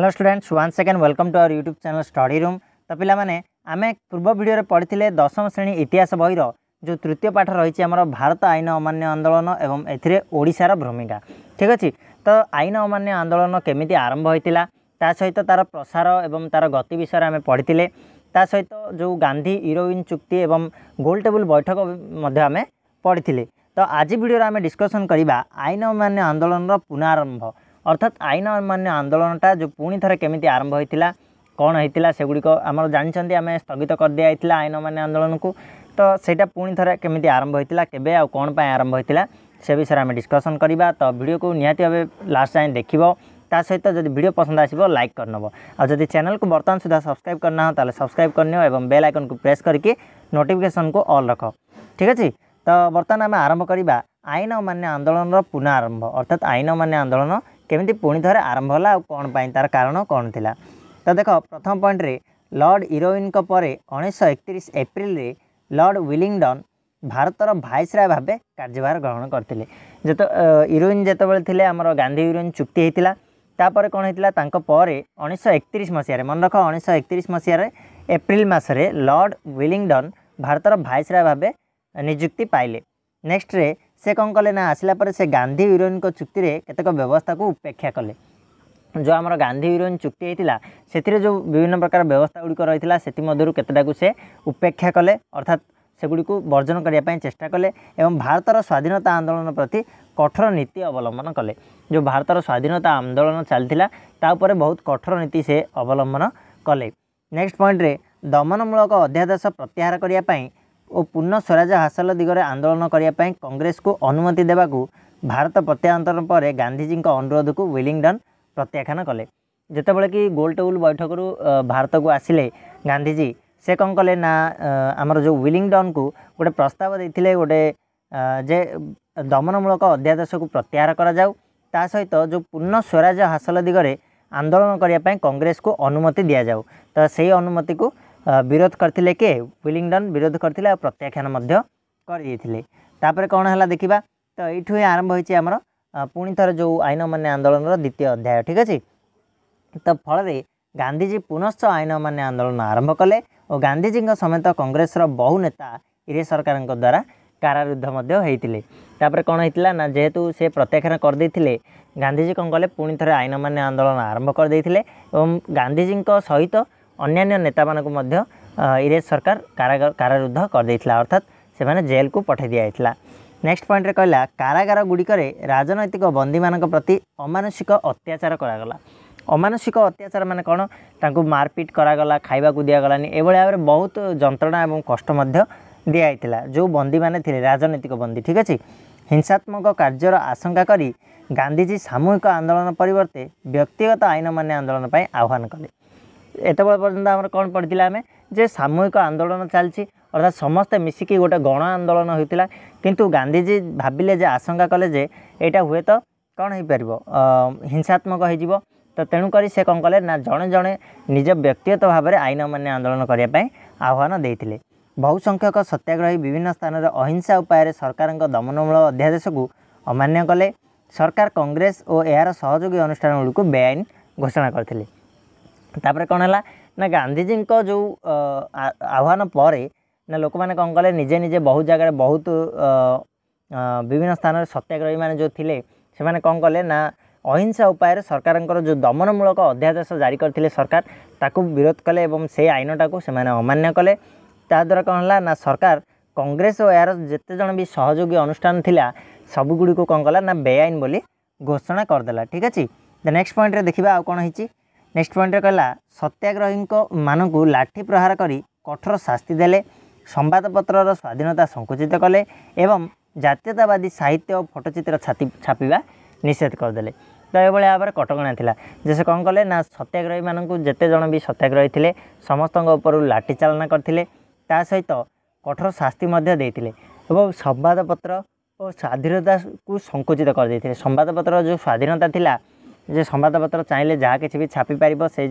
hello students one second welcome to our YouTube channel study room ତ ପିଲାମାନେ ଆମେ ପୂର୍ବ ଭିଡ଼ିଓରେ ପଢ଼ିଥିଲେ ଦଶମ ଶ୍ରେଣୀ ଇତିହାସ ବହିର ଯେଉଁ ତୃତୀୟ ପାଠ ରହିଛି ଆମର ଭାରତ ଆଇନ ଅମାନ୍ୟ ଆନ୍ଦୋଳନ ଏବଂ ଏଥିରେ ଓଡ଼ିଶାର ଭୂମିକା ଠିକ୍ ଅଛି ତ ଆଇନ ଅମାନ୍ୟ ଆନ୍ଦୋଳନ କେମିତି ଆରମ୍ଭ ହୋଇଥିଲା ତା ସହିତ ତା'ର ପ୍ରସାର ଏବଂ ତା'ର ଗତି ବିଷୟରେ ଆମେ ପଢ଼ିଥିଲେ ତା ସହିତ ଯେଉଁ ଗାନ୍ଧୀ ଇରୋଇନ୍ ଚୁକ୍ତି ଏବଂ ଗୋଲ୍ ଟେବୁଲ୍ ବୈଠକ ମଧ୍ୟ ଆମେ ପଢ଼ିଥିଲେ ତ ଆଜି ଭିଡ଼ିଓରେ ଆମେ ଡିସ୍କସନ୍ କରିବା ଆଇନ ଅମାନ୍ୟ ଆନ୍ଦୋଳନର ପୁନଃଆରମ୍ଭ অর্থাৎ আইন অমান্য আন্দোলনটা যে পুঁ থরে কেমিতি আরম্ভ হয়েছিল କ'ଣ ହେଇଥିଲା ସେଗୁଡ଼ିକ ଆମର ଜାଣିଛନ୍ତି ଆମେ ସ୍ଥଗିତ କରିଦିଆଯାଇଥିଲା ଆଇନମାନେ ଆନ୍ଦୋଳନକୁ ତ ସେଇଟା ପୁଣି ଥରେ କେମିତି ଆରମ୍ଭ ହୋଇଥିଲା କେବେ ଆଉ କ'ଣ ପାଇଁ ଆରମ୍ଭ ହୋଇଥିଲା ସେ ବିଷୟରେ ଆମେ ଡିସ୍କସନ୍ କରିବା ତ ଭିଡ଼ିଓକୁ ନିହାତି ଭାବେ ଲାଷ୍ଟ ଯାଏଁ ଦେଖିବ ତା ସହିତ ଯଦି ଭିଡ଼ିଓ ପସନ୍ଦ ଆସିବ ଲାଇକ୍ କରିନେବ ଆଉ ଯଦି ଚ୍ୟାନେଲକୁ ବର୍ତ୍ତମାନ ସୁଦ୍ଧା ସବସ୍କ୍ରାଇବ୍ କରିନାହଁ ତାହେଲେ ସବସ୍କ୍ରାଇବ୍ କରିନିଅ ଏବଂ ବେଲ୍ ଆଇକନ୍କୁ ପ୍ରେସ୍ କରିକି ନୋଟିଫିକେସନ୍କୁ ଅଲ୍ ରଖ ଠିକ୍ ଅଛି ତ ବର୍ତ୍ତମାନ ଆମେ ଆରମ୍ଭ କରିବା ଆଇନ ଅମାନ୍ୟ ଆନ୍ଦୋଳନର ପୁନଃ ଆରମ୍ଭ ଅର୍ଥାତ୍ ଆଇନ ଅମାନ୍ୟ ଆନ୍ଦୋଳନ କେମିତି ପୁଣି ଥରେ ଆରମ୍ଭ ହେଲା ଆଉ କ'ଣ ପାଇଁ ତା'ର କାରଣ କ'ଣ ଥିଲା ତ ଦେଖ ପ୍ରଥମ ପଏଣ୍ଟରେ ଲର୍ଡ଼ ଇରୋଇନ୍ଙ୍କ ପରେ ଉଣେଇଶହ ଏକତିରିଶ ଏପ୍ରିଲରେ ଲର୍ଡ଼ ୱିଲିଂଡନ୍ ଭାରତର ଭାଇସରାୟ ଭାବେ କାର୍ଯ୍ୟଭାର ଗ୍ରହଣ କରିଥିଲେ ଯେତେ ଇରୋଇନ୍ ଯେତେବେଳେ ଥିଲେ ଆମର ଗାନ୍ଧୀ ଇରୋଇନ୍ ଚୁକ୍ତି ହେଇଥିଲା ତାପରେ କ'ଣ ହେଇଥିଲା ତାଙ୍କ ପରେ ଉଣେଇଶହ ଏକତିରିଶ ମସିହାରେ ମନେ ରଖ ଉଣେଇଶହ ଏକତିରିଶ ମସିହାରେ ଏପ୍ରିଲ ମାସରେ ଲର୍ଡ଼ ୱିଲିଂଡନ୍ ଭାରତର ଭାଇସରାୟ ଭାବେ ନିଯୁକ୍ତି ପାଇଲେ ନେକ୍ସଟରେ ସେ କ'ଣ କଲେ ନା ଆସିଲା ପରେ ସେ ଗାନ୍ଧୀ ୟୁରୋଇନ୍ଙ୍କ ଚୁକ୍ତିରେ କେତେକ ବ୍ୟବସ୍ଥାକୁ ଉପେକ୍ଷା କଲେ ଯେଉଁ ଆମର ଗାନ୍ଧୀ ୟୁରୋଇନ୍ ଚୁକ୍ତି ହେଇଥିଲା ସେଥିରେ ଯେଉଁ ବିଭିନ୍ନ ପ୍ରକାର ବ୍ୟବସ୍ଥା ଗୁଡ଼ିକ ରହିଥିଲା ସେଥିମଧ୍ୟରୁ କେତେଟାକୁ ସେ ଉପେକ୍ଷା କଲେ ଅର୍ଥାତ୍ ସେଗୁଡ଼ିକୁ ବର୍ଜନ କରିବା ପାଇଁ ଚେଷ୍ଟା କଲେ ଏବଂ ଭାରତର ସ୍ୱାଧୀନତା ଆନ୍ଦୋଳନ ପ୍ରତି କଠୋର ନୀତି ଅବଲମ୍ବନ କଲେ ଯେଉଁ ଭାରତର ସ୍ୱାଧୀନତା ଆନ୍ଦୋଳନ ଚାଲିଥିଲା ତା ଉପରେ ବହୁତ କଠୋର ନୀତି ସେ ଅବଲମ୍ବନ କଲେ ନେକ୍ସଟ ପଏଣ୍ଟରେ ଦମନମୂଳକ ଅଧ୍ୟାଦେଶ ପ୍ରତ୍ୟାହାର କରିବା ପାଇଁ ଓ ପୂର୍ଣ୍ଣ ସ୍ୱରାଜ ହାସଲ ଦିଗରେ ଆନ୍ଦୋଳନ କରିବା ପାଇଁ କଂଗ୍ରେସକୁ ଅନୁମତି ଦେବାକୁ ଭାରତ ପ୍ରତ୍ୟାନ୍ତରଣ ପରେ ଗାନ୍ଧିଜୀଙ୍କ ଅନୁରୋଧକୁ ୱିଲିଂଡନ୍ ପ୍ରତ୍ୟାଖ୍ୟାନ କଲେ ଯେତେବେଳେ କି ଗୋଲଟେବୁଲ୍ ବୈଠକରୁ ଭାରତକୁ ଆସିଲେ ଗାନ୍ଧିଜୀ ସେ କ'ଣ କଲେ ନା ଆମର ଯେଉଁ ୱିଲିଂଡନ୍କୁ ଗୋଟେ ପ୍ରସ୍ତାବ ଦେଇଥିଲେ ଗୋଟେ ଯେ ଦମନମୂଳକ ଅଧ୍ୟାଦେଶକୁ ପ୍ରତ୍ୟାହାର କରାଯାଉ ତା ସହିତ ଯେଉଁ ପୂର୍ଣ୍ଣ ସ୍ୱରାଜ ହାସଲ ଦିଗରେ ଆନ୍ଦୋଳନ କରିବା ପାଇଁ କଂଗ୍ରେସକୁ ଅନୁମତି ଦିଆଯାଉ ତ ସେଇ ଅନୁମତିକୁ ବିରୋଧ କରିଥିଲେ କିଏ ୱିଲିଂଡନ୍ ବିରୋଧ କରିଥିଲେ ଆଉ ପ୍ରତ୍ୟାଖ୍ୟାନ ମଧ୍ୟ କରିଦେଇଥିଲେ ତାପରେ କ'ଣ ହେଲା ଦେଖିବା ତ ଏଇଠୁ ହିଁ ଆରମ୍ଭ ହୋଇଛି ଆମର ପୁଣି ଥରେ ଯେଉଁ ଆଇନମାନ୍ୟ ଆନ୍ଦୋଳନର ଦ୍ୱିତୀୟ ଅଧ୍ୟାୟ ଠିକ୍ ଅଛି ତ ଫଳରେ ଗାନ୍ଧିଜୀ ପୁନଶ୍ଚ ଆଇନମାନ୍ୟ ଆନ୍ଦୋଳନ ଆରମ୍ଭ କଲେ ଓ ଗାନ୍ଧିଜୀଙ୍କ ସମେତ କଂଗ୍ରେସର ବହୁ ନେତା ଇରେ ସରକାରଙ୍କ ଦ୍ୱାରା କାରାରୁଦ୍ଧ ମଧ୍ୟ ହୋଇଥିଲେ ତାପରେ କ'ଣ ହୋଇଥିଲା ନା ଯେହେତୁ ସେ ପ୍ରତ୍ୟାଖ୍ୟାନ କରିଦେଇଥିଲେ ଗାନ୍ଧିଜୀ କ'ଣ କଲେ ପୁଣି ଥରେ ଆଇନମାନ୍ୟ ଆନ୍ଦୋଳନ ଆରମ୍ଭ କରିଦେଇଥିଲେ ଏବଂ ଗାନ୍ଧିଜୀଙ୍କ ସହିତ ଅନ୍ୟାନ୍ୟ ନେତାମାନଙ୍କୁ ମଧ୍ୟ ଇରେଜ ସରକାର କାରାରୁଦ୍ଧ କରିଦେଇଥିଲା ଅର୍ଥାତ୍ ସେମାନେ ଜେଲ୍କୁ ପଠାଇ ଦିଆଯାଇଥିଲା ନେକ୍ସଟ ପଏଣ୍ଟରେ କହିଲା କାରାଗାର ଗୁଡ଼ିକରେ ରାଜନୈତିକ ବନ୍ଦୀମାନଙ୍କ ପ୍ରତି ଅମାନସିକ ଅତ୍ୟାଚାର କରାଗଲା ଅମାନସିକ ଅତ୍ୟାଚାର ମାନେ କ'ଣ ତାଙ୍କୁ ମାରପିଟ୍ କରାଗଲା ଖାଇବାକୁ ଦିଆଗଲାନି ଏଭଳି ଭାବରେ ବହୁତ ଯନ୍ତ୍ରଣା ଏବଂ କଷ୍ଟ ମଧ୍ୟ ଦିଆଯାଇଥିଲା ଯେଉଁ ବନ୍ଦୀମାନେ ଥିଲେ ରାଜନୈତିକ ବନ୍ଦୀ ଠିକ୍ ଅଛି ହିଂସାତ୍ମକ କାର୍ଯ୍ୟର ଆଶଙ୍କା କରି ଗାନ୍ଧିଜୀ ସାମୂହିକ ଆନ୍ଦୋଳନ ପରିବର୍ତ୍ତେ ବ୍ୟକ୍ତିଗତ ଆଇନମାନ୍ୟ ଆନ୍ଦୋଳନ ପାଇଁ ଆହ୍ୱାନ କଲେ ଏତେବେଳ ପର୍ଯ୍ୟନ୍ତ ଆମର କ'ଣ ପଢ଼ିଥିଲା ଆମେ ଯେ ସାମୂହିକ ଆନ୍ଦୋଳନ ଚାଲିଛି ଅର୍ଥାତ୍ ସମସ୍ତେ ମିଶିକି ଗୋଟେ ଗଣ ଆନ୍ଦୋଳନ ହୋଇଥିଲା କିନ୍ତୁ ଗାନ୍ଧିଜୀ ଭାବିଲେ ଯେ ଆଶଙ୍କା କଲେ ଯେ ଏଇଟା ହୁଏତ କ'ଣ ହୋଇପାରିବ ହିଂସାତ୍ମକ ହୋଇଯିବ ତ ତେଣୁକରି ସେ କ'ଣ କଲେ ନା ଜଣେ ଜଣେ ନିଜ ବ୍ୟକ୍ତିଗତ ଭାବରେ ଆଇନମାନ୍ୟ ଆନ୍ଦୋଳନ କରିବା ପାଇଁ ଆହ୍ୱାନ ଦେଇଥିଲେ ବହୁ ସଂଖ୍ୟକ ସତ୍ୟାଗ୍ରହୀ ବିଭିନ୍ନ ସ୍ଥାନରେ ଅହିଂସା ଉପାୟରେ ସରକାରଙ୍କ ଦମନମୂଳକ ଅଧ୍ୟାଦେଶକୁ ଅମାନ୍ୟ କଲେ ସରକାର କଂଗ୍ରେସ ଓ ଏହାର ସହଯୋଗୀ ଅନୁଷ୍ଠାନଗୁଡ଼ିକୁ ବେଆଇନ ଘୋଷଣା କରିଥିଲେ ତାପରେ କ'ଣ ହେଲା ନା ଗାନ୍ଧୀଜୀଙ୍କ ଯେଉଁ ଆହ୍ୱାନ ପରେ ନା ଲୋକମାନେ କ'ଣ କଲେ ନିଜେ ନିଜେ ବହୁତ ଜାଗାରେ ବହୁତ ବିଭିନ୍ନ ସ୍ଥାନରେ ସତ୍ୟାଗ୍ରହୀମାନେ ଯେଉଁ ଥିଲେ ସେମାନେ କ'ଣ କଲେ ନା ଅହିଂସା ଉପାୟରେ ସରକାରଙ୍କର ଯେଉଁ ଦମନମୂଳକ ଅଧ୍ୟାଦେଶ ଜାରି କରିଥିଲେ ସରକାର ତାକୁ ବିରୋଧ କଲେ ଏବଂ ସେ ଆଇନଟାକୁ ସେମାନେ ଅମାନ୍ୟ କଲେ ତାଦ୍ୱାରା କ'ଣ ହେଲା ନା ସରକାର କଂଗ୍ରେସ ଓ ଏହାର ଯେତେ ଜଣ ବି ସହଯୋଗୀ ଅନୁଷ୍ଠାନ ଥିଲା ସବୁଗୁଡ଼ିକୁ କ'ଣ କଲା ନା ବେଆଇନ ବୋଲି ଘୋଷଣା କରିଦେଲା ଠିକ୍ ଅଛି ଦ ନେକ୍ସଟ ପଏଣ୍ଟରେ ଦେଖିବା ଆଉ କ'ଣ ହେଇଛି ନେକ୍ସଟ ପଏଣ୍ଟରେ କହିଲା ସତ୍ୟାଗ୍ରହୀଙ୍କ ମାନଙ୍କୁ ଲାଠି ପ୍ରହାର କରି କଠୋର ଶାସ୍ତି ଦେଲେ ସମ୍ବାଦପତ୍ରର ସ୍ୱାଧୀନତା ସଙ୍କୁଚିତ କଲେ ଏବଂ ଜାତୀୟତାବାଦୀ ସାହିତ୍ୟ ଓ ଫଟୋଚିତ୍ର ଛାତି ଛାପିବା ନିଷେଧ କରିଦେଲେ ତ ଏଭଳି ଭାବରେ କଟକଣା ଥିଲା ଯେ ସେ କ'ଣ କଲେ ନା ସତ୍ୟାଗ୍ରହୀମାନଙ୍କୁ ଯେତେ ଜଣ ବି ସତ୍ୟାଗ୍ରହୀ ଥିଲେ ସମସ୍ତଙ୍କ ଉପରୁ ଲାଠି ଚାଳନା କରିଥିଲେ ତା ସହିତ କଠୋର ଶାସ୍ତି ମଧ୍ୟ ଦେଇଥିଲେ ଏବଂ ସମ୍ବାଦପତ୍ର ଓ ସ୍ୱାଧୀନତାକୁ ସଙ୍କୁଚିତ କରିଦେଇଥିଲେ ସମ୍ବାଦପତ୍ରର ଯେଉଁ ସ୍ୱାଧୀନତା ଥିଲା যে ସମ୍ବାଦପତ୍ର ଚାହିଁଲେ ଯାହା କିଛି ବି ଛାପିପାରିବ ସେଇ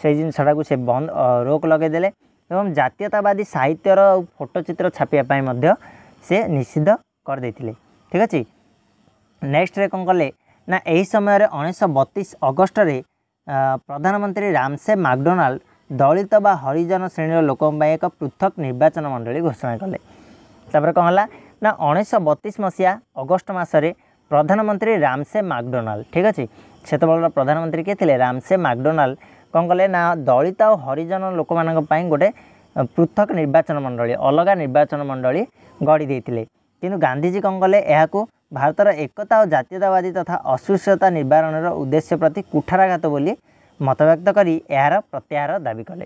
ସେଇ ଜିନିଷଟାକୁ ସେ ବନ୍ଦ ରୋକ ଲଗାଇଦେଲେ ଏବଂ ଜାତୀୟତାବାଦୀ ସାହିତ୍ୟର ଫଟୋଚିତ୍ର ଛାପିବା ପାଇଁ ମଧ୍ୟ ସେ ନିଷିଦ୍ଧ କରିଦେଇଥିଲେ ଠିକ୍ ଅଛି ନେକ୍ସଟରେ କ'ଣ କଲେ ନା ଏହି ସମୟରେ ଉଣେଇଶହ ବତିଶ ଅଗଷ୍ଟରେ ପ୍ରଧାନମନ୍ତ୍ରୀ ରାମସେ ମାକ୍ଡୋନାଲ୍ଡ ଦଳିତ ବା ହରିଜନ ଶ୍ରେଣୀର ଲୋକଙ୍କ ପାଇଁ ଏକ ପୃଥକ ନିର୍ବାଚନ ମଣ୍ଡଳୀ ଘୋଷଣା କଲେ ତାପରେ କ'ଣ ହେଲା ନା ଉଣେଇଶହ ବତିଶ ମସିହା ଅଗଷ୍ଟ ମାସରେ ପ୍ରଧାନମନ୍ତ୍ରୀ ରାମସେ ମାକ୍ଡୋନାଲ୍ଡ ଠିକ୍ ଅଛି ସେତେବେଳର ପ୍ରଧାନମନ୍ତ୍ରୀ କିଏ ଥିଲେ ରାମସେ ମାକଡୋନାଲ୍ଡ କ'ଣ କଲେ ନା ଦଳିତ ଆଉ ହରିଜନ ଲୋକମାନଙ୍କ ପାଇଁ ଗୋଟେ ପୃଥକ ନିର୍ବାଚନ ମଣ୍ଡଳୀ ଅଲଗା ନିର୍ବାଚନ ମଣ୍ଡଳୀ ଗଢ଼ି ଦେଇଥିଲେ କିନ୍ତୁ ଗାନ୍ଧିଜୀ କ'ଣ କଲେ ଏହାକୁ ଭାରତର ଏକତା ଓ ଜାତୀୟତାବାଦୀ ତଥା ଅସୁସ୍ଥତା ନିବାରଣର ଉଦ୍ଦେଶ୍ୟ ପ୍ରତି କୁଠାରାଘାତ ବୋଲି ମତବ୍ୟକ୍ତ କରି ଏହାର ପ୍ରତ୍ୟାହାର ଦାବି କଲେ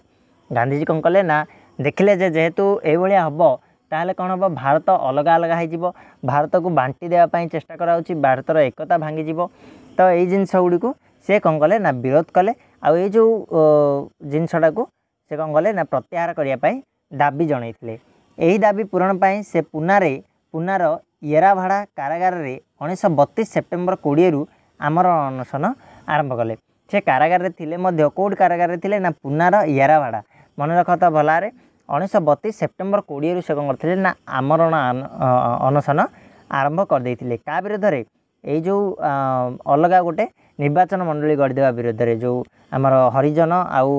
ଗାନ୍ଧିଜୀ କ'ଣ କଲେ ନା ଦେଖିଲେ ଯେ ଯେହେତୁ ଏଇଭଳିଆ ହେବ ତାହେଲେ କ'ଣ ହେବ ଭାରତ ଅଲଗା ଅଲଗା ହୋଇଯିବ ଭାରତକୁ ବାଣ୍ଟି ଦେବା ପାଇଁ ଚେଷ୍ଟା କରାଯାଉଛି ଭାରତର ଏକତା ଭାଙ୍ଗିଯିବ ତ ଏଇ ଜିନିଷ ଗୁଡ଼ିକୁ ସେ କ'ଣ କଲେ ନା ବିରୋଧ କଲେ ଆଉ ଏଇ ଯେଉଁ ଜିନିଷଟାକୁ ସେ କ'ଣ କଲେ ନା ପ୍ରତ୍ୟାହାର କରିବା ପାଇଁ ଦାବି ଜଣାଇଥିଲେ ଏହି ଦାବି ପୂରଣ ପାଇଁ ସେ ପୁନାରେ ପୁନାର ଇଏରାଭାଡ଼ା କାରାଗାରରେ ଉଣେଇଶହ ବତିଶ ସେପ୍ଟେମ୍ବର କୋଡ଼ିଏରୁ ଆମର ଅନଶନ ଆରମ୍ଭ କଲେ ସେ କାରାଗାରରେ ଥିଲେ ମଧ୍ୟ କେଉଁଠି କାରାଗାରରେ ଥିଲେ ନା ପୁନାର ଇଏରାଭାଡ଼ା ମନେ ରଖ ତ ଭଲାରେ ଉଣେଇଶହ ବତିଶ ସେପ୍ଟେମ୍ବର କୋଡ଼ିଏରୁ ସେ କ'ଣ କରିଥିଲେ ନା ଆମରଣ ଅନଶନ ଆରମ୍ଭ କରିଦେଇଥିଲେ କାହା ବିରୋଧରେ ଏଇ ଯେଉଁ ଅଲଗା ଗୋଟେ ନିର୍ବାଚନ ମଣ୍ଡଳୀ ଗଢ଼ିଦେବା ବିରୁଦ୍ଧରେ ଯେଉଁ ଆମର ହରିଜନ ଆଉ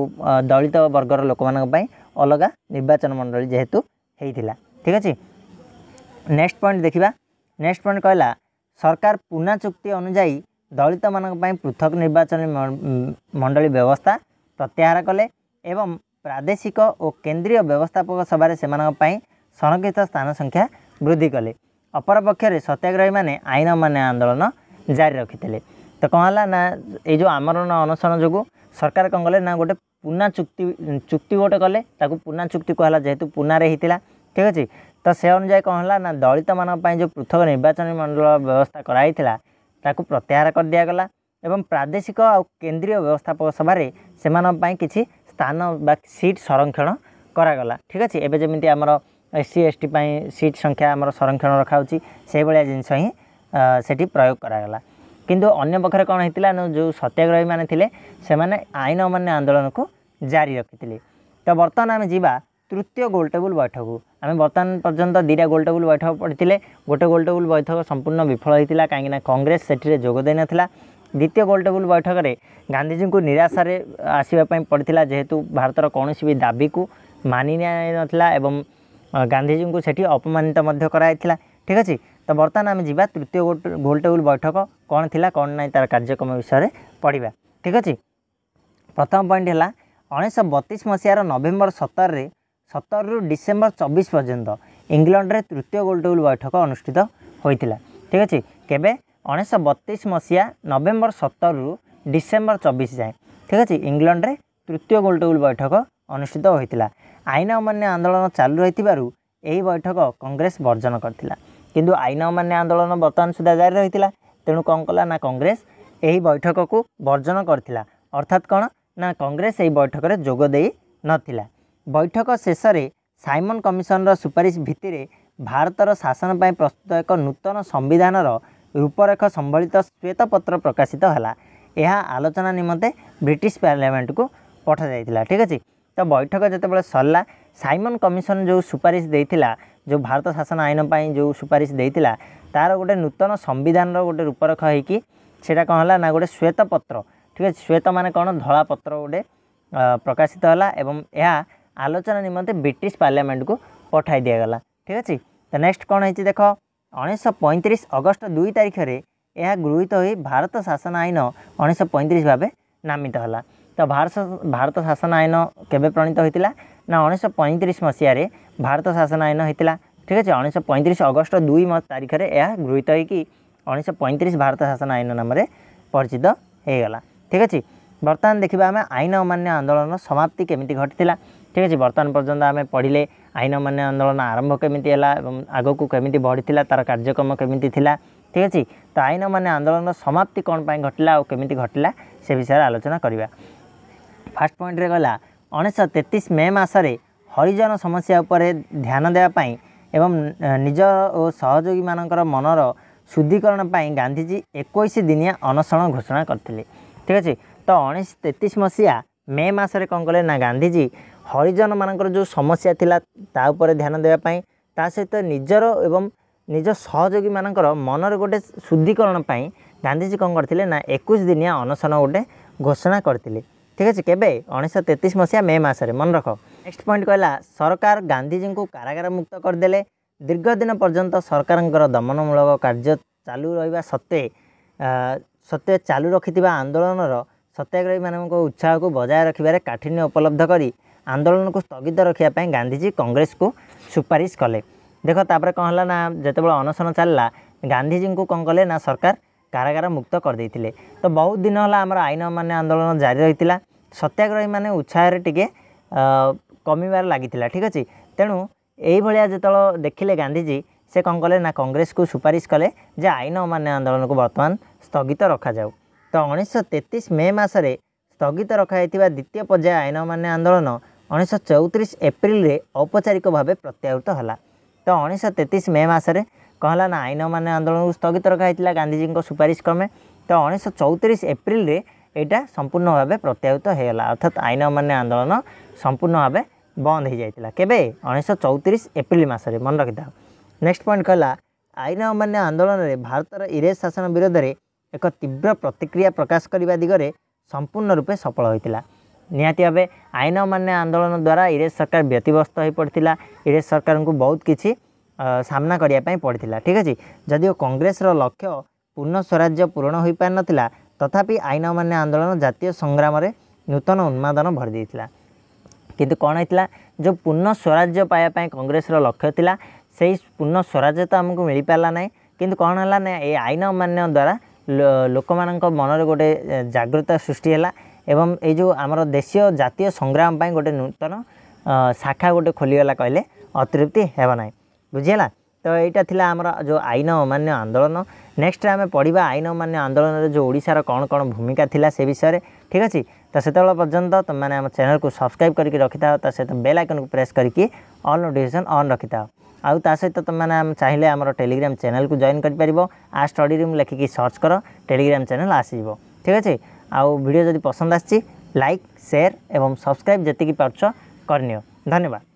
ଦଳିତ ବର୍ଗର ଲୋକମାନଙ୍କ ପାଇଁ ଅଲଗା ନିର୍ବାଚନ ମଣ୍ଡଳୀ ଯେହେତୁ ହେଇଥିଲା ଠିକ୍ ଅଛି ନେକ୍ସଟ ପଏଣ୍ଟ ଦେଖିବା ନେକ୍ସଟ ପଏଣ୍ଟ କହିଲା ସରକାର ପୁରୁଣା ଚୁକ୍ତି ଅନୁଯାୟୀ ଦଳିତମାନଙ୍କ ପାଇଁ ପୃଥକ ନିର୍ବାଚନ ମଣ୍ଡଳୀ ବ୍ୟବସ୍ଥା ପ୍ରତ୍ୟାହାର କଲେ ଏବଂ ପ୍ରାଦେଶିକ ଓ କେନ୍ଦ୍ରୀୟ ବ୍ୟବସ୍ଥାପକ ସଭାରେ ସେମାନଙ୍କ ପାଇଁ ସଂରକ୍ଷିତ ସ୍ଥାନ ସଂଖ୍ୟା ବୃଦ୍ଧି କଲେ ଅପରପକ୍ଷରେ ସତ୍ୟାଗ୍ରହୀମାନେ ଆଇନ ମାନ୍ୟ ଆନ୍ଦୋଳନ ଜାରି ରଖିଥିଲେ ତ କ'ଣ ହେଲା ନା ଏଇ ଯେଉଁ ଆମର ଅନଶନ ଯୋଗୁଁ ସରକାର କ'ଣ କଲେ ନା ଗୋଟେ ପୁନା ଚୁକ୍ତି ଚୁକ୍ତି ଗୋଟେ କଲେ ତାକୁ ପୁନା ଚୁକ୍ତି କୁହାଗଲା ଯେହେତୁ ପୁନାରେ ହେଇଥିଲା ଠିକ୍ ଅଛି ତ ସେ ଅନୁଯାୟୀ କ'ଣ ହେଲା ନା ଦଳିତମାନଙ୍କ ପାଇଁ ଯେଉଁ ପୃଥକ ନିର୍ବାଚନୀ ମଣ୍ଡଳ ବ୍ୟବସ୍ଥା କରାଯାଇଥିଲା ତାକୁ ପ୍ରତ୍ୟାହାର କରିଦିଆଗଲା ଏବଂ ପ୍ରାଦେଶିକ ଆଉ କେନ୍ଦ୍ରୀୟ ବ୍ୟବସ୍ଥାପକ ସଭାରେ ସେମାନଙ୍କ ପାଇଁ କିଛି ସ୍ଥାନ ବା ସିଟ୍ ସଂରକ୍ଷଣ କରାଗଲା ଠିକ୍ ଅଛି ଏବେ ଯେମିତି ଆମର ଏସ୍ ସି ଏସ୍ ଟି ପାଇଁ ସିଟ୍ ସଂଖ୍ୟା ଆମର ସଂରକ୍ଷଣ ରଖାହେଉଛି ସେଇଭଳିଆ ଜିନିଷ ହିଁ ସେଠି ପ୍ରୟୋଗ କରାଗଲା କିନ୍ତୁ ଅନ୍ୟ ପକ୍ଷରେ କ'ଣ ହେଇଥିଲା ନା ଯେଉଁ ସତ୍ୟାଗ୍ରହୀମାନେ ଥିଲେ ସେମାନେ ଆଇନ ଅମାନ୍ୟ ଆନ୍ଦୋଳନକୁ ଜାରି ରଖିଥିଲେ ତ ବର୍ତ୍ତମାନ ଆମେ ଯିବା ତୃତୀୟ ଗୋଲ୍ ଟେବୁଲ୍ ବୈଠକକୁ ଆମେ ବର୍ତ୍ତମାନ ପର୍ଯ୍ୟନ୍ତ ଦୁଇଟା ଗୋଲ୍ ଟେବୁଲ୍ ବୈଠକ ପଡ଼ିଥିଲେ ଗୋଟେ ଗୋଲ୍ ଟେବୁଲ୍ ବୈଠକ ସମ୍ପୂର୍ଣ୍ଣ ବିଫଳ ହୋଇଥିଲା କାହିଁକିନା କଂଗ୍ରେସ ସେଠିରେ ଯୋଗ ଦେଇନଥିଲା ଦ୍ୱିତୀୟ ଗୋଲ୍ ଟେବୁଲ୍ ବୈଠକରେ ଗାନ୍ଧିଜୀଙ୍କୁ ନିରାଶାରେ ଆସିବା ପାଇଁ ପଡ଼ିଥିଲା ଯେହେତୁ ଭାରତର କୌଣସି ବି ଦାବିକୁ ମାନି ନିଆଯାଇନଥିଲା ଏବଂ ଗାନ୍ଧିଜୀଙ୍କୁ ସେଠି ଅପମାନିତ ମଧ୍ୟ କରାଯାଇଥିଲା ଠିକ୍ ଅଛି ତ ବର୍ତ୍ତମାନ ଆମେ ଯିବା ତୃତୀୟ ଗୋଲ ଟେବୁଲ୍ ବୈଠକ କ'ଣ ଥିଲା କ'ଣ ନାହିଁ ତା'ର କାର୍ଯ୍ୟକ୍ରମ ବିଷୟରେ ପଢ଼ିବା ଠିକ୍ ଅଛି ପ୍ରଥମ ପଏଣ୍ଟ ହେଲା ଉଣେଇଶହ ବତିଶ ମସିହାର ନଭେମ୍ବର ସତରରେ ସତରରୁ ଡିସେମ୍ବର ଚବିଶ ପର୍ଯ୍ୟନ୍ତ ଇଂଲଣ୍ଡରେ ତୃତୀୟ ଗୋଲ ଟେବୁଲ୍ ବୈଠକ ଅନୁଷ୍ଠିତ ହୋଇଥିଲା ଠିକ୍ ଅଛି କେବେ ଉଣେଇଶହ ବତିଶ ମସିହା ନଭେମ୍ବର ସତରରୁ ଡିସେମ୍ବର ଚବିଶ ଯାଏଁ ଠିକ୍ ଅଛି ଇଂଲଣ୍ଡରେ ତୃତୀୟ ଗୋଲ ଟେବୁଲ୍ ବୈଠକ ଅନୁଷ୍ଠିତ ହୋଇଥିଲା ଆଇନ ଅମାନ୍ୟ ଆନ୍ଦୋଳନ ଚାଲୁ ରହିଥିବାରୁ ଏହି ବୈଠକ କଂଗ୍ରେସ ବର୍ଜନ କରିଥିଲା କିନ୍ତୁ ଆଇନ ଅମାନ୍ୟ ଆନ୍ଦୋଳନ ବର୍ତ୍ତମାନ ସୁଦ୍ଧା ଜାରି ରହିଥିଲା ତେଣୁ କ'ଣ କଲା ନା କଂଗ୍ରେସ ଏହି ବୈଠକକୁ ବର୍ଜନ କରିଥିଲା ଅର୍ଥାତ୍ କ'ଣ ନା କଂଗ୍ରେସ ଏହି ବୈଠକରେ ଯୋଗ ଦେଇନଥିଲା ବୈଠକ ଶେଷରେ ସାଇମନ୍ କମିଶନର ସୁପାରିଶ ଭିତ୍ତିରେ ଭାରତର ଶାସନ ପାଇଁ ପ୍ରସ୍ତୁତ ଏକ ନୂତନ ସମ୍ବିଧାନର ରୂପରେଖ ସମ୍ବଳିତ ଶ୍ୱେତପତ୍ର ପ୍ରକାଶିତ ହେଲା ଏହା ଆଲୋଚନା ନିମନ୍ତେ ବ୍ରିଟିଶ ପାର୍ଲାମେଣ୍ଟକୁ ପଠାଯାଇଥିଲା ଠିକ୍ ଅଛି ତ ବୈଠକ ଯେତେବେଳେ ସରିଲା ସାଇମନ୍ କମିଶନ୍ ଯେଉଁ ସୁପାରିଶ ଦେଇଥିଲା ଯେଉଁ ଭାରତ ଶାସନ ଆଇନ ପାଇଁ ଯେଉଁ ସୁପାରିଶ ଦେଇଥିଲା ତା'ର ଗୋଟେ ନୂତନ ସମ୍ବିଧାନର ଗୋଟେ ରୂପରେଖ ହେଇକି ସେଇଟା କ'ଣ ହେଲା ନା ଗୋଟେ ଶ୍ୱେତପତ୍ର ଠିକ୍ ଅଛି ଶ୍ୱେତ ମାନେ କ'ଣ ଧଳା ପତ୍ର ଗୋଟେ ପ୍ରକାଶିତ ହେଲା ଏବଂ ଏହା ଆଲୋଚନା ନିମନ୍ତେ ବ୍ରିଟିଶ ପାର୍ଲାମେଣ୍ଟକୁ ପଠାଇ ଦିଆଗଲା ଠିକ୍ ଅଛି ତ ନେକ୍ସଟ କ'ଣ ହେଇଛି ଦେଖ ଉଣେଇଶହ ପଇଁତିରିଶ ଅଗଷ୍ଟ ଦୁଇ ତାରିଖରେ ଏହା ଗୃହୀତ ହୋଇ ଭାରତ ଶାସନ ଆଇନ ଉଣେଇଶହ ପଇଁତିରିଶ ଭାବେ ନାମିତ ହେଲା ତ ଭାରତ ଭାରତ ଶାସନ ଆଇନ କେବେ ପ୍ରଣୀତ ହୋଇଥିଲା ନା ଉଣେଇଶହ ପଇଁତିରିଶ ମସିହାରେ ଭାରତ ଶାସନ ଆଇନ ହୋଇଥିଲା ଠିକ୍ ଅଛି ଉଣେଇଶହ ପଇଁତିରିଶ ଅଗଷ୍ଟ ଦୁଇ ତାରିଖରେ ଏହା ଗୃହୀତ ହୋଇକି ଉଣେଇଶହ ପଇଁତିରିଶ ଭାରତ ଶାସନ ଆଇନ ନାମରେ ପରିଚିତ ହୋଇଗଲା ଠିକ୍ ଅଛି ବର୍ତ୍ତମାନ ଦେଖିବା ଆମେ ଆଇନ ଅମାନ୍ୟ ଆନ୍ଦୋଳନ ସମାପ୍ତି କେମିତି ଘଟିଥିଲା ଠିକ୍ ଅଛି ବର୍ତ୍ତମାନ ପର୍ଯ୍ୟନ୍ତ ଆମେ ପଢ଼ିଲେ ଆଇନ ଅମାନ୍ୟ ଆନ୍ଦୋଳନ ଆରମ୍ଭ କେମିତି ହେଲା ଏବଂ ଆଗକୁ କେମିତି ବଢ଼ିଥିଲା ତା'ର କାର୍ଯ୍ୟକ୍ରମ କେମିତି ଥିଲା ଠିକ୍ ଅଛି ତ ଆଇନ ମାନ୍ୟ ଆନ୍ଦୋଳନ ସମାପ୍ତି କ'ଣ ପାଇଁ ଘଟିଲା ଆଉ କେମିତି ଘଟିଲା ସେ ବିଷୟରେ ଆଲୋଚନା କରିବା ফার্স্ট পয়েন্টরে ଗଲା ଉଣେଇଶହ ତେତିଶ ମେ ମାସରେ ହରିଜନ ସମସ୍ୟା ଉପରେ ଧ୍ୟାନ ଦେବା ପାଇଁ ଏବଂ ନିଜ ଓ ସହଯୋଗୀମାନଙ୍କର ମନର ଶୁଦ୍ଧିକରଣ ପାଇଁ ଗାନ୍ଧିଜୀ ଏକୋଇଶ ଦିନିଆ ଅନଶନ ଘୋଷଣା କରିଥିଲେ ଠିକ୍ ଅଛି ତ ଉଣେଇଶ ତେତିଶ ମସିହା ମେ ମାସରେ କ'ଣ କଲେ ନା ଗାନ୍ଧିଜୀ ହରିଜନମାନଙ୍କର ଯେଉଁ ସମସ୍ୟା ଥିଲା ତା ଉପରେ ଧ୍ୟାନ ଦେବା ପାଇଁ ତା ସହିତ ନିଜର ଏବଂ ନିଜ ସହଯୋଗୀମାନଙ୍କର ମନର ଗୋଟେ ଶୁଦ୍ଧିକରଣ ପାଇଁ ଗାନ୍ଧିଜୀ କ'ଣ କରିଥିଲେ ନା ଏକୋଇଶ ଦିନିଆ ଅନଶନ ଗୋଟେ ଘୋଷଣା କରିଥିଲେ ଠିକ୍ ଅଛି କେବେ ଉଣେଇଶହ ତେତିଶ ମସିହା ମେ ମାସରେ ମନେ ରଖ ନେକ୍ସଟ ପଏଣ୍ଟ କହିଲା ସରକାର ଗାନ୍ଧିଜୀଙ୍କୁ କାରାଗାର ମୁକ୍ତ କରିଦେଲେ ଦୀର୍ଘ ଦିନ ପର୍ଯ୍ୟନ୍ତ ସରକାରଙ୍କର ଦମନମୂଳକ କାର୍ଯ୍ୟ ଚାଲୁ ରହିବା ସତ୍ତ୍ୱେ ସତ୍ତ୍ୱେ ଚାଲୁ ରଖିଥିବା ଆନ୍ଦୋଳନର ସତ୍ୟାଗ୍ରହୀମାନଙ୍କ ଉତ୍ସାହକୁ ବଜାୟ ରଖିବାରେ କାଠିନ୍ୟ ଉପଲବ୍ଧ କରି ଆନ୍ଦୋଳନକୁ ସ୍ଥଗିତ ରଖିବା ପାଇଁ ଗାନ୍ଧିଜୀ କଂଗ୍ରେସକୁ ସୁପାରିଶ କଲେ ଦେଖ ତାପରେ କ'ଣ ହେଲା ନା ଯେତେବେଳେ ଅନଶନ ଚାଲିଲା ଗାନ୍ଧିଜୀଙ୍କୁ କ'ଣ କଲେ ନା ସରକାର କାରାଗାର ମୁକ୍ତ କରିଦେଇଥିଲେ ତ ବହୁତ ଦିନ ହେଲା ଆମର ଆଇନମାନ୍ୟ ଆନ୍ଦୋଳନ ଜାରି ରହିଥିଲା ସତ୍ୟାଗ୍ରହୀମାନେ ଉତ୍ସାହରେ ଟିକିଏ କମିବାରେ ଲାଗିଥିଲା ଠିକ୍ ଅଛି ତେଣୁ ଏଇଭଳିଆ ଯେତେବେଳେ ଦେଖିଲେ ଗାନ୍ଧିଜୀ ସେ କ'ଣ କଲେ ନା କଂଗ୍ରେସକୁ ସୁପାରିଶ କଲେ ଯେ ଆଇନ ଅମାନ୍ୟ ଆନ୍ଦୋଳନକୁ ବର୍ତ୍ତମାନ ସ୍ଥଗିତ ରଖାଯାଉ ତ ଉଣେଇଶହ ତେତିଶ ମେ ମାସରେ ସ୍ଥଗିତ ରଖାଯାଇଥିବା ଦ୍ୱିତୀୟ ପର୍ଯ୍ୟାୟ ଆଇନ ଅମାନ୍ୟ ଆନ୍ଦୋଳନ ଉଣେଇଶହ ଚଉତିରିଶ ଏପ୍ରିଲରେ ଔପଚାରିକ ଭାବେ ପ୍ରତ୍ୟାହୃତ ହେଲା ତ ଉଣେଇଶହ ତେତିଶ ମେ ମାସରେ କ'ଣ ହେଲା ନା ଆଇନମାନେ ଆନ୍ଦୋଳନକୁ ସ୍ଥଗିତ ରଖାଯାଇଥିଲା ଗାନ୍ଧିଜୀଙ୍କ ସୁପାରିଶ କ୍ରମେ ତ ଉଣେଇଶହ ଚଉତିରିଶ ଏପ୍ରିଲରେ ଏଇଟା ସମ୍ପୂର୍ଣ୍ଣ ଭାବେ ପ୍ରତ୍ୟାହୃତ ହୋଇଗଲା ଅର୍ଥାତ୍ ଆଇନମାନ୍ୟ ଆନ୍ଦୋଳନ ସମ୍ପୂର୍ଣ୍ଣ ଭାବେ ବନ୍ଦ ହୋଇଯାଇଥିଲା କେବେ ଉଣେଇଶହ ଚଉତିରିଶ ଏପ୍ରିଲ ମାସରେ ମନେ ରଖିଥାଉ ନେକ୍ସଟ ପଏଣ୍ଟ କହିଲା ଆଇନ ଅମାନ୍ୟ ଆନ୍ଦୋଳନରେ ଭାରତର ଇରେଜ ଶାସନ ବିରୋଧରେ ଏକ ତୀବ୍ର ପ୍ରତିକ୍ରିୟା ପ୍ରକାଶ କରିବା ଦିଗରେ ସମ୍ପୂର୍ଣ୍ଣ ରୂପେ ସଫଳ ହୋଇଥିଲା ନିହାତି ଭାବେ ଆଇନ ଅମାନ୍ୟ ଆନ୍ଦୋଳନ ଦ୍ୱାରା ଇରେଜ ସରକାର ବ୍ୟତିବ୍ୟସ୍ତ ହୋଇପଡ଼ିଥିଲା ଇରେଜ ସରକାରଙ୍କୁ ବହୁତ କିଛି ସାମ୍ନା କରିବା ପାଇଁ ପଡ଼ିଥିଲା ଠିକ୍ ଅଛି ଯଦିଓ କଂଗ୍ରେସର ଲକ୍ଷ୍ୟ ପୂର୍ଣ୍ଣ ସ୍ୱରାଜ୍ୟ ପୂରଣ ହୋଇପାରିନଥିଲା ତଥାପି ଆଇନମାନ୍ୟ ଆନ୍ଦୋଳନ ଜାତୀୟ ସଂଗ୍ରାମରେ ନୂତନ ଉନ୍ମାଦନ ଭରିଦେଇଥିଲା କିନ୍ତୁ କ'ଣ ହେଇଥିଲା ଯେଉଁ ପୂର୍ଣ୍ଣ ସ୍ୱରାଜ୍ୟ ପାଇବା ପାଇଁ କଂଗ୍ରେସର ଲକ୍ଷ୍ୟ ଥିଲା ସେହି ପୂର୍ଣ୍ଣ ସ୍ୱରାଜ୍ୟ ତ ଆମକୁ ମିଳିପାରିଲା ନାହିଁ କିନ୍ତୁ କ'ଣ ହେଲା ନା ଏ ଆଇନ ଅମାନ୍ୟ ଦ୍ୱାରା ଲୋକମାନଙ୍କ ମନରେ ଗୋଟେ ଜାଗ୍ରତ ସୃଷ୍ଟି ହେଲା ଏବଂ ଏଇ ଯେଉଁ ଆମର ଦେଶୀୟ ଜାତୀୟ ସଂଗ୍ରାମ ପାଇଁ ଗୋଟେ ନୂତନ ଶାଖା ଗୋଟେ ଖୋଲିଗଲା କହିଲେ ଅତୃପ୍ତି ହେବ ନାହିଁ ବୁଝିହେଲା ତ ଏଇଟା ଥିଲା ଆମର ଯେଉଁ ଆଇନ ଅମାନ୍ୟ ଆନ୍ଦୋଳନ ନେକ୍ସଟ ଆମେ ପଢ଼ିବା ଆଇନ ଅମାନ୍ୟ ଆନ୍ଦୋଳନରେ ଯେଉଁ ଓଡ଼ିଶାର କ'ଣ କ'ଣ ଭୂମିକା ଥିଲା ସେ ବିଷୟରେ ଠିକ୍ ଅଛି ତ ସେତେବେଳେ ପର୍ଯ୍ୟନ୍ତ ତୁମମାନେ ଆମ ଚ୍ୟାନେଲକୁ ସବସ୍କ୍ରାଇବ୍ କରିକି ରଖିଥାଅ ତା ସହିତ ବେଲ୍ ଆଇକନ୍କୁ ପ୍ରେସ୍ କରିକି ଅଲ୍ ନୋଟିଫିକେସନ୍ ଅନ୍ ରଖିଥାଅ ଆଉ ତା ସହିତ ତୁମମାନେ ଆମେ ଚାହିଁଲେ ଆମର ଟେଲିଗ୍ରାମ ଚ୍ୟାନେଲକୁ ଜଏନ୍ କରିପାରିବ ଆ ଷ୍ଟଡ଼ି ରୁମ୍ ଲେଖିକି ସର୍ଚ୍ଚ କର ଟେଲିଗ୍ରାମ ଚ୍ୟାନେଲ୍ ଆସିଯିବ ଠିକ୍ ଅଛି ଆଉ ଭିଡ଼ିଓ ଯଦି ପସନ୍ଦ ଆସିଛି ଲାଇକ୍ ସେୟାର୍ ଏବଂ ସବସ୍କ୍ରାଇବ୍ ଯେତିକି ପାରୁଛ କରିନିଅ ଧନ୍ୟବାଦ